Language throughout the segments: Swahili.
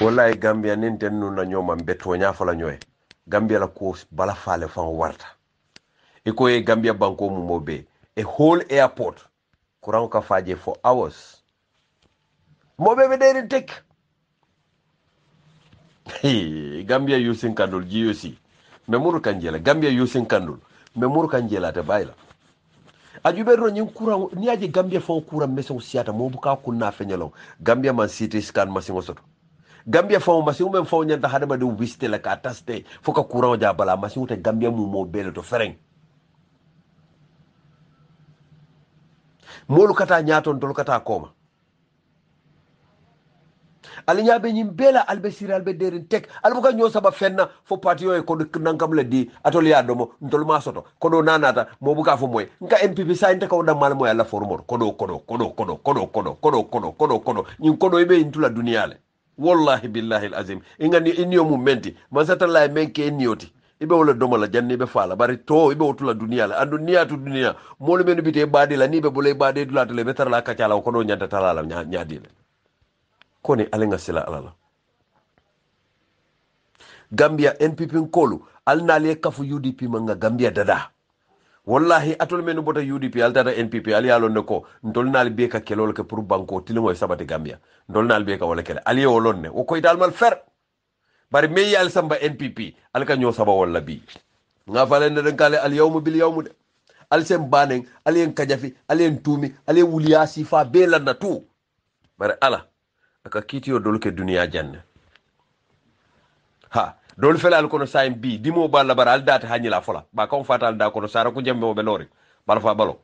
wallahi gambia nin ten nu na ñoman be toña la ñoye gambia la ko bala faale fan warta e ko ye gambia banko mumo be e whole airport kuran ka faje for hours moɓe be ɗerin tek gambia yusin kandol jiyosi me muru kan jela gambia yusin kandul me muru kan jela jelata bayla a ajuɓeɗo ñin kuran ni aji gambia fon kuran mesew siyata mo buka kunna feñalon gambia man city scan masiŋo soto gambia fawo masiŋo meŋ fawo ñanta hadamadiŋo visite le ka tasite fo ka kuraŋo je bala masiŋo te gambia mumoo bee le to fereŋ moolu kata taa tolu ka kooma ali ñaa be ñiŋ bee la ali be siri ali be deeriŋ tek ali buka ñoo saba feŋ na fo patiyo ye kodo nankam le di atolu ye a domo ntolu maa soto kodo naa naata moo buka fo moye nka npp saa nte kawo dammaali moye alla forumoro kodoo kodo kodo kodo kodo kodo kodo kodo kodo kodo ñiŋ kodo i be yintu la duniyaa le wallahi billahi lazim ingani iniyo mu menti masatala men ke niyoti ibe wala domola janni ibe fala bari to ibe wotula duniya la andu niya tu duniya molu men bite baade la ni be bulay baade dula tele be tarla ka nyanta talala nyaadi le koni sila alala gambia npp nkolu alnali kafu udp manga gambia dada wallahi atol men bota udp altata npp ali yalon ne ko ndolnal be ka kelol ke pour banko tilimo sabati gambia ndolnal be ka wala kele ali wolon ne wo koy dal mal fer bari me yal samba npp al ka nyo saba wala bi nga falen ne kale al yawmu bil yawmu de al sem banen al yen kajafi al yen tumi al yen wuliyasi fa be lanna tu bari ala aka kitiyo dolke duniya janna ha dol al kono sayin bi dimo balla bara al data la fola ba kon fatal da kono sara ko jembe be lori bar fa balo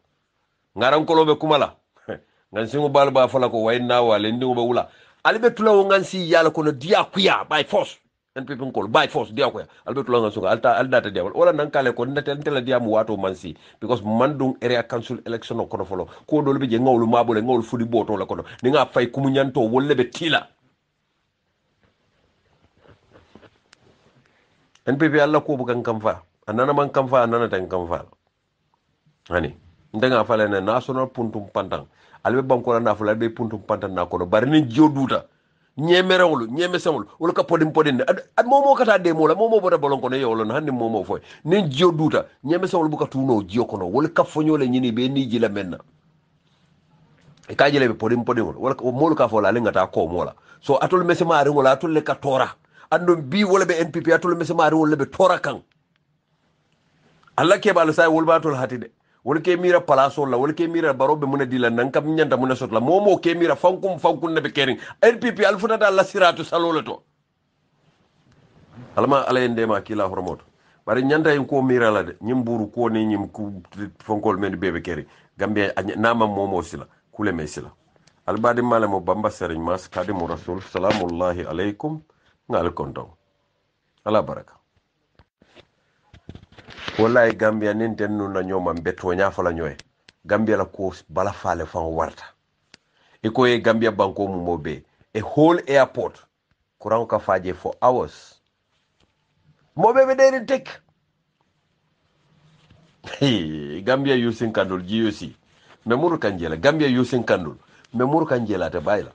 ngaran kolo be kumala ngan singo bal ba fola ko wayna wala ndingo be wula be tulo ngan si yala kono dia kuya by force en pipin ngol by force dia kuya be tulo ngan sunga alta al data dia wala nan kale ko ntel ntel dia mu wato man si because man dum area council election ko no folo ko dol be je ngawlu mabule ngawlu fudi boto la kono ni nga fay nyanto wolle be tila npp allah ko bukan kanfa anana man kanfa anana tan kanfa ani ndanga fala na national puntum pantang albe ko na fala be puntum pantang na kono bari ni jio duta ñemerewolu ñemesewolu wolu ka podin podin ad momo kata de mola momo bota bolon kono yewolon hanni momo foy nin jio duta ñemesewolu buka tuno jio kono wolu ka le ñini be ni jila menna e ka jile be podin podin wol wolu mol ka fola le ngata ko mola so atul mesema ari wala atol le ka tora andum bi wala be npp atul mi samari wala be tora Allah alla ke bal sai wol batul hatide wol ke mira palaso la wol ke mira baro be muna dila nan kam nyanta muna sotla momo ke mira fankum fankun ne kering npp alfuna futata alla siratu salolato alma alama ala ende ma kila hormoto bari nyanda en ko mira la de nyim buru ko ni nyim ku fankol men bebe kering gambe nama momo sila kule mesila sila albadi malamo bamba sering mas kadi mo rasul salamullahi alaykum nga ala baraka wallahi gambia nin ten nun na ñoman be toña la ñoye gambia la ko bala faale fan warta e ko ye gambia banko mumo be e whole airport kuran ka faje for hours moɓe be deri tek hey, gambia yusin kandul jiyosi mais muru kan jela gambia yusin kandul mais muru kan te bayla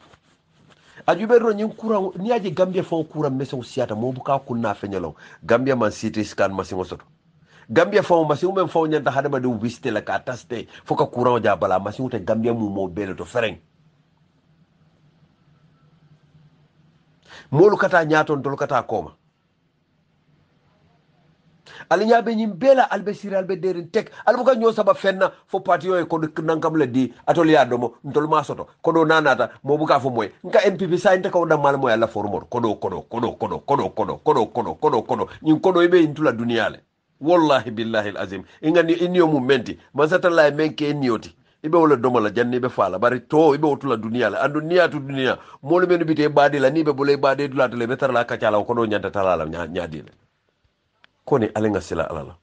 ajuɓerɗo ñin courant ni aji gambia fo courant mesen siyata mobu ka kunna feñalaw gambia man city scan masiŋo soto gambia fawo masiŋo meŋ fawo ñanta hadamadiŋo visiter la ka taste fo ka courant ja bala masiŋo te gambia mu mo bele to fereŋ moolu ka taa ñaaton ala ñaɓe ñim bela alɓe siral ɓe derin tek alɓo ka ñoo saba fenna fo parti e ko nankam le di atol ya ɗomo ntol ma soto ko do nanata mobu ka fo moy nka npp sa inte ko ko ko ko moy do do do ko do ko do ko do ko do ko do ko do ko do koɗo ko do be ntula duniyale wallahi billahi alazim inga ni inyo mu menti mansatalla e men ke inniyoti ibe wala domola janni be fala bari to ibe wotula dunia la andu niya tu duniya molu menu bite badi la ni be bole baade dula tele la tarala kacala ko do nyanta talala nyaadi le kone alenga sila alala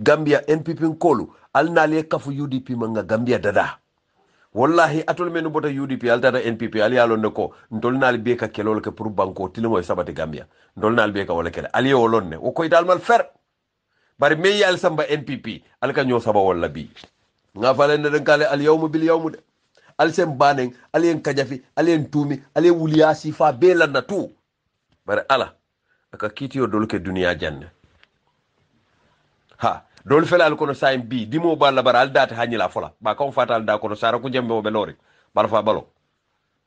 gambia npp nkolu al kafu udp manga gambia dada wallahi atol menu bota udp al tata npp ali yalo ne ko ndol naali be ka kelol ke pour banko ya sabati gambia ndol naali be ka wala kele ali wolon o koy dalmal fer bari me yal samba npp al nyosaba nyo saba wala bi nga falen ne kale al yawmu bil yawmu de al sem baneng al yen kajafi al yen tumi al yen wuliyasi fa be bari ala aka kitiyo dolu ke duniya jande ha dolu fele al kono sayin bi dimo ba labara al data hañila fola ba kan fata al da kono sara ku jembe o be lori bala fa balo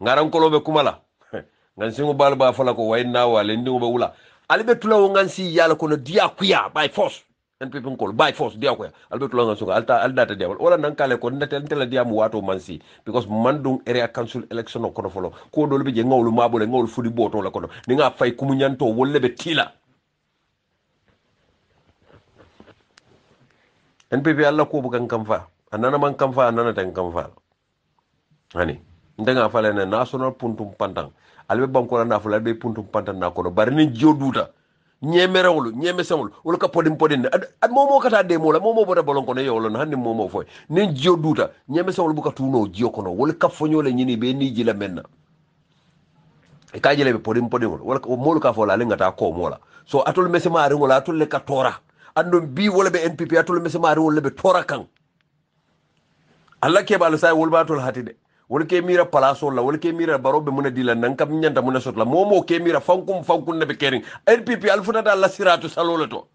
ngaran kolo be kumala ngan singo bal ba fola ko wayna wale ndingo be wula ali be tulawo ngan si yala kono diya kuya by force en pe ko bay force dia ko ya alberto langa sunga alta aldata dia wala nan kale ko netel tel dia wato man because man area council election ko do folo ko do be ngawlu mabule ngawlu fudi boto la ko do ni nga fay kumu nyanto wolle be tila npp alla ko bukan kamfa anana man kamfa anana tan kamfa hani ndanga fala na national puntum pantang albe banko na fala be puntum pantang na ko do bari ni ñemerewolu ñemesewolu wolu ka podin podin ad ad momo kata demo la momo bota bolon kono yewolo hanni momo foy nin jio duta ñemesewolu buka tuno jio no wolu ka foñole ñini be ni jila menna e ka jila be podin podin wol wala molu ka fola lenga ta ko mola so atul mesema ari wala atul le ka tora andon bi wala be npp atul mesema ari wala be tora kan alla ke balu sai wol batul hatide wolke ke mira palaso la wol ke mira baro be muna dila nan kam nyanta muna sotla momo ke mira fankum fankum be kering rpp alfuna da la siratu salolato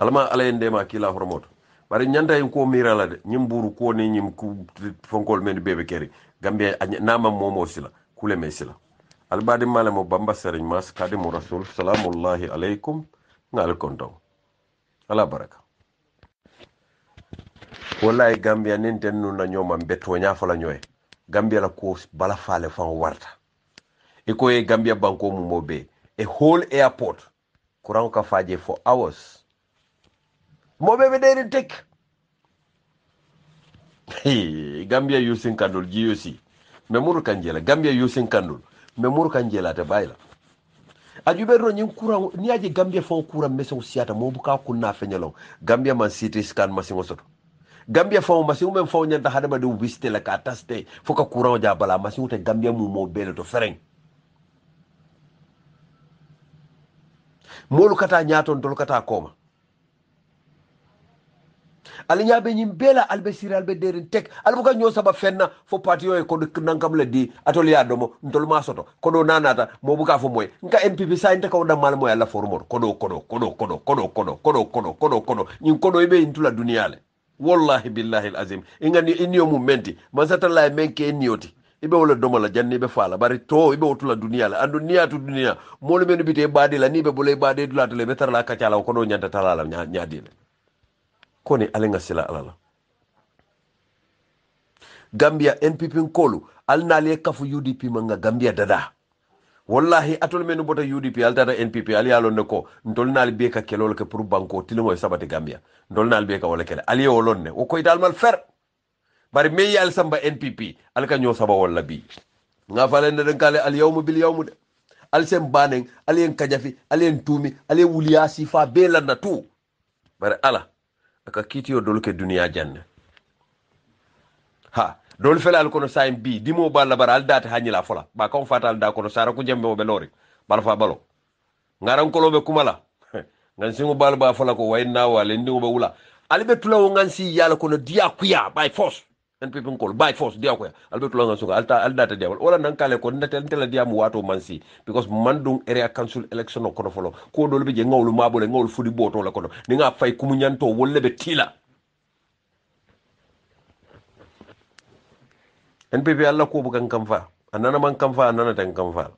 alama ala ende ma kila hormoto bari nyanda en ko mira la de nyim buru ko ne nyim ku fankol men bebe kering gambia nama momo sila kule me sila albadi malamo bamba serigne mas kadimu rasul salamullahi alaikum ngal kondong ala baraka wallahi gambia nin den nu na ñoman betoña fo la ñoye gambia la ko bala faale fan warta e ko ye gambia banko mumo be e whole airport kuran ka faje fo hours mo be be ɗeɗi tek gambia yusin kandol jiyosi me muru kan jela gambia yusin kandul me muru kan jela te bayla ajuɓe ɗo ñin kuran ni aje gambia fo kuran meso siata mo buka kunna fenyalo gambia man city scan masiŋo soto gambia fawo masiŋo meŋ fawo ñanta hadamadiŋo visite le ka tasite fo ka kuraŋo je a bala a masiŋo te gambia mumo mo le to fereŋ moolu ka taa ñaatoŋ tolu ka ali ñaabe ñiŋ bee la ali be siri tek ali buka ñoo saba fenna fo fo patiyo ye kodo nankam le di atol ya domo ndol maa soto kodo naa naata moo buka fo moy nka mpp sa inte kawo dammaali moye alla forumoto kodo kodo kodo kodo kodo kodo kodo kodo kodo kodo ñiŋ kodo i be yintu la duniyaa le wallahi billahi alazim ingani inio mumenti mansata la menke enioti ibe wala doma la janni be fala bari to ibe wotula duniya la andu niya tu duniya molu menu bite baade la ni be bulay baade dula tele be tarala kacala ko do talala nyaadile koni alenga sila alala gambia npp nkolu alnaali ye kafu udp manga gambia dada wallahi atol menu bota udp altata npp ali ye ne ko ndol nal be ka kelol ke pour banko tilmo e sabati gambia ndol nal be ka wala kele ali ye ne o ne wo fer bari me yal samba npp ali ka ñoo saba wala bi nga fale ne den k'ale al yawmu bil yawmu de al sem banen al yen kajafi al yen tumi al yen wuliya sifa bee lanna tu bari ala aka kiitiyo dolu ke duniya janne ha dol fela al kono sain bi dimo balla bara al data la fola ba kon fatal da kono sara ku jembe be lori bal fa balo ngaran kolo be kumala ngan singo bal ba fola ko wayna wale ndingo be wula albe tula wo ngan si yala kono dia kuya by force en pe pon kol by force dia kuya albe tula ngan suka alta al data dia wala nan kale ko ndatel ntela dia mu wato man si because mandung area council election ko no folo ko dol be je ngawlu mabole ngawlu fudi boto la kono ni nga fay kumu nyanto wolle be tila npp alla ko bukan kamfa anana man kamfa anana tan kamfa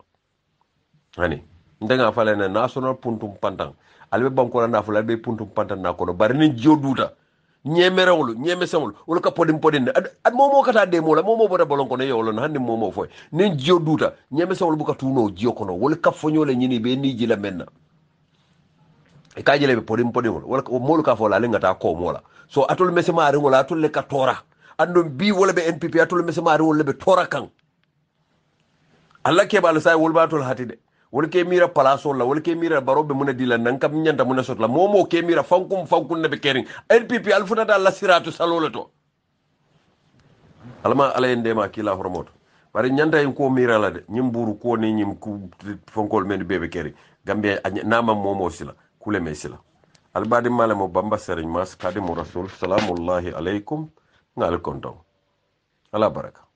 hani ndanga fala na national puntum pantang albe banko na fala be puntum pantang na kono bari ni joduta ñemerewolu ñemesewolu wolu ka podin podin ad momo kata de mola momo bota bolon kono yewolo no hanni momo foy nin jio duta ñemesewolu buka tuno jio kono wolu ka foñole ñini be ni jila menna e ka jile be podin podin wolu ka fola ale ngata ko mola so atul mesema ari atul le ka tora andon bi wala be npp atol mi semari wala be tora kan alla ke bala sai wol batol hatide wol ke mira palaso la wol ke mira baro be muna dila nan kam nyanta muna sotla momo ke mira fankum fankun ne be kerin npp alfuna da la siratu salolo to ala ende ma kila hormoto bari nyanta en ko mira la de nyim buru ko ni nyim ku fankol men bebe keri gambe nama momo sila kule me sila albadi malamo bamba serigne mas kadi mo rasul salamullahi alaikum nga అనుకుంటాం అలా బరక